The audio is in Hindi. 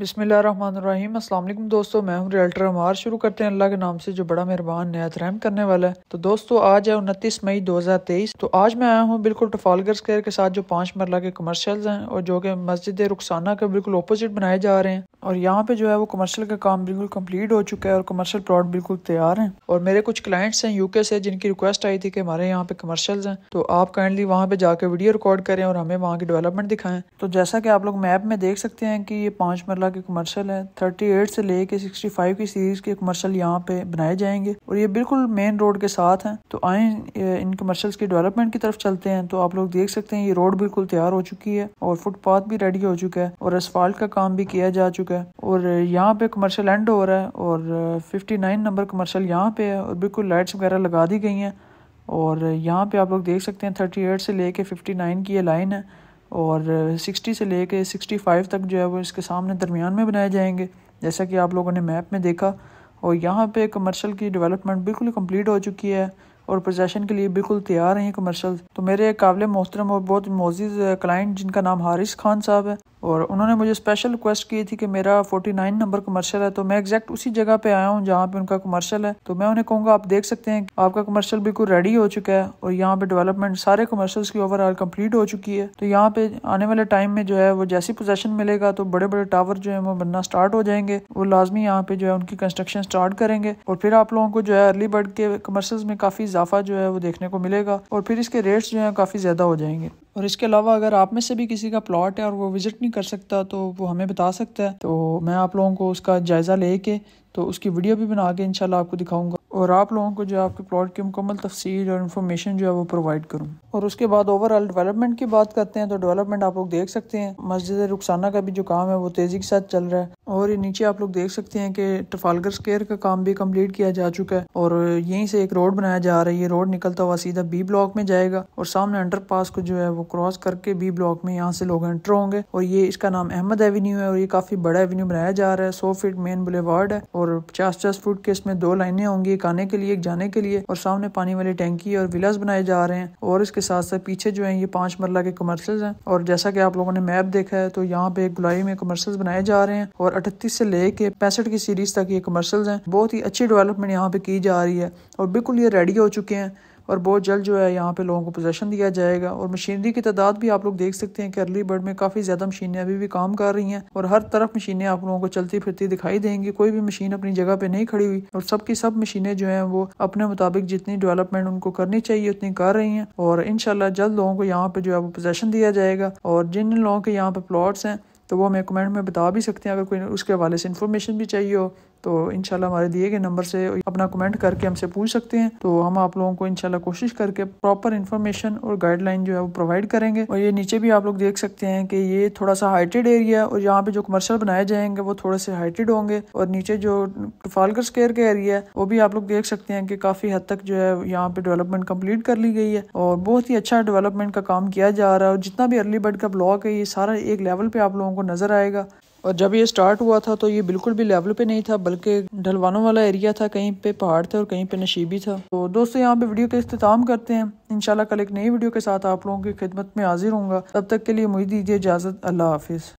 बिसमीम् अल्लाम दोस्तों मैं हूं रियल्टर अमार शुरू करते हैं अल्लाह के नाम से जो बड़ा मेहरबान नयात रहम करने वाला है तो दोस्तों आज है उनतीस मई 2023 तो आज मैं आया हूं बिल्कुल टफालगर स्क्वायर के साथ जो पांच मरला के कमर्शियल्स हैं और जो कि मस्जिद रुखसाना के बिल्कुल अपोजिट बनाए जा रहे हैं और यहाँ पे जो है वो कमर्शियल का काम बिल्कुल कंप्लीट हो चुका है और कमर्शियल प्लॉट बिल्कुल तैयार हैं और मेरे कुछ क्लाइंट्स हैं यूके से जिनकी रिक्वेस्ट आई थी कि हमारे यहाँ पे कमर्शियल्स हैं तो आप काइंडली वहाँ पे जाके वीडियो रिकॉर्ड करें और हमें वहाँ की डेवलपमेंट दिखाएं तो जैसा कि आप लोग मैप में देख सकते हैं कि ये पाँच मरला के कमर्शल है थर्टी से लेके सिक्सटी की सीरीज के कमर्शल यहाँ पे बनाए जाएंगे और ये बिल्कुल मेन रोड के साथ हैं तो आए इन कमर्शल्स की डेवलपमेंट की तरफ चलते हैं तो आप लोग देख सकते हैं ये रोड बिल्कुल तैयार हो चुकी है और फुटपाथ भी रेडी हो चुका है और असफाल्ट का काम भी किया जा चुका चुका है और यहाँ पे कमर्शल एंड हो रहा है और 59 नंबर कमर्शल यहाँ पे है और बिल्कुल लाइट्स वगैरह लगा दी गई हैं और यहाँ पे आप लोग देख सकते हैं 38 से लेके 59 की ये लाइन है और 60 से लेके 65 तक जो है वो इसके सामने दरमियान में बनाए जाएंगे जैसा कि आप लोगों ने मैप में देखा और यहाँ पे कमर्शल की डेवलपमेंट बिल्कुल कम्प्लीट हो चुकी है और पोजेशन के लिए बिल्कुल तैयार हैं कमर्शल तो मेरे काबिल मोहतरम और बहुत मोजिज़ क्लाइंट जिनका नाम हारिस खान साहब है और उन्होंने मुझे स्पेशल रिक्वेस्ट की थी कि मेरा फोर्टी नाइन नंबर कमर्शल है तो मैं एग्जैक्ट उसी जगह पे आया हूँ जहाँ पे उनका कमर्शल है तो मैं उन्हें कहूँगा आप देख सकते हैं आपका कमर्शल बिल्कुल रेडी हो चुका है और यहाँ पे डेवलपमेंट सारे कमर्शल्स की ओवरऑल कंप्लीट हो चुकी है तो यहाँ पे आने वाले टाइम में जो है वो जैसी पोजेशन मिलेगा तो बड़े बड़े टावर जो है वो बनना स्टार्ट हो जाएंगे वो लाजमी यहाँ पे जो है उनकी कंस्ट्रक्शन स्टार्ट करेंगे और फिर आप लोगों को जो है अर्ली बर्ड के कमर्शल में काफ़ी इजाफा जो है वो देखने को मिलेगा और फिर इसके रेट्स जो हैं काफ़ी ज़्यादा हो जाएंगे और इसके अलावा अगर आप में से भी किसी का प्लॉट है और वो विजिट नहीं कर सकता तो वो हमें बता सकता है तो मैं आप लोगों को उसका जायज़ा ले तो उसकी वीडियो भी बना के इनशाला आपको दिखाऊंगा और आप लोगों को जो आपके प्लॉट की मुकम्मल तफसील और इन्फॉर्मेशन जो है वो प्रोवाइड करूँ और उसके बाद ओवरऑल डेवलपमेंट की बात करते हैं तो डेवलपमेंट आप लोग देख सकते हैं मस्जिद रुखसाना का भी जो काम है वो तेज़ी के साथ चल रहा है और ये नीचे आप लोग देख सकते हैं कि टफालगर स्केयर का काम भी कम्प्लीट किया जा चुका है और यहीं से एक रोड बनाया जा रहा है ये रोड निकलता हुआ सीधा बी ब्लॉक में जाएगा और सामने अंडर पास को जो है वो क्रॉस करके बी ब्लॉक में यहाँ से लोग एंटर होंगे और ये इसका नाम अहमद एवेन्यू है और ये काफ़ी बड़ा एवेन्यू बनाया जा रहा है सौ फीट मेन बुलेवार्ड है और पचास पचास फुट के इसमें दो लाइने होंगी एक आने के लिए एक जाने के लिए और सामने पानी वाली टैंकी और विलास बनाए जा रहे हैं और इसके साथ साथ पीछे जो है ये पांच मरला के कमर्शल हैं और जैसा कि आप लोगों ने मैप देखा है तो यहाँ पे गुलाई में कमर्शल बनाए जा रहे हैं और अठतीस से लेके पैंसठ की सीरीज तक ये कमर्शल हैं बहुत ही अच्छी डेवलपमेंट यहाँ पे की जा रही है और बिल्कुल ये रेडी हो चुके हैं और बहुत जल्द जो है यहाँ पे लोगों को पोजेशन दिया जाएगा और मशीनरी की तादाद भी आप लोग देख सकते हैं कि अर्ली बर्ड में काफ़ी ज़्यादा मशीनें अभी भी काम कर रही हैं और हर तरफ मशीनें आप लोगों को चलती फिरती दिखाई देंगी कोई भी मशीन अपनी जगह पे नहीं खड़ी हुई और सबकी सब मशीनें जो हैं वो अपने मुताबिक जितनी डेवलपमेंट उनको करनी चाहिए उतनी कर रही हैं और इनशाला जल्द लोगों को यहाँ पे जो है वो पोजेशन दिया जाएगा और जिन लोगों के यहाँ पे प्लॉट्स हैं तो वो हमें कमेंट में बता भी सकते हैं अगर कोई उसके हवाले से इन्फॉर्मेशन भी चाहिए हो तो इनशाला हमारे दिए गए नंबर से अपना कमेंट करके हमसे पूछ सकते हैं तो हम आप लोगों को इनशाला कोशिश करके प्रॉपर इन्फॉर्मेशन और गाइडलाइन जो है वो प्रोवाइड करेंगे और ये नीचे भी आप लोग देख सकते हैं कि ये थोड़ा सा हाइटेड एरिया है और यहाँ पे जो कमर्शल बनाए जाएंगे वो थोड़े से हाइटेड होंगे और नीचे जो फालगर स्केयर का एरिया है वो भी आप लोग देख सकते हैं कि काफ़ी हद तक जो है यहाँ पे डेवलपमेंट कम्प्लीट कर ली गई है और बहुत ही अच्छा डेवलपमेंट का काम किया जा रहा है और जितना भी अर्ली बर्ड का ब्लॉक है ये सारा एक लेवल पे आप लोगों को नजर आएगा और जब ये स्टार्ट हुआ था तो ये बिल्कुल भी लेवल पे नहीं था बल्कि ढलवानों वाला एरिया था कहीं पे पहाड़ थे और कहीं पे नशीबी था तो दोस्तों यहाँ पे वीडियो का अख्ताम करते हैं इनशाला कल एक नई वीडियो के साथ आप लोगों की खिदमत में हाजिर होंगे तब तक के लिए मुझे दीजिए इजाज़त अल्लाह हाफिज़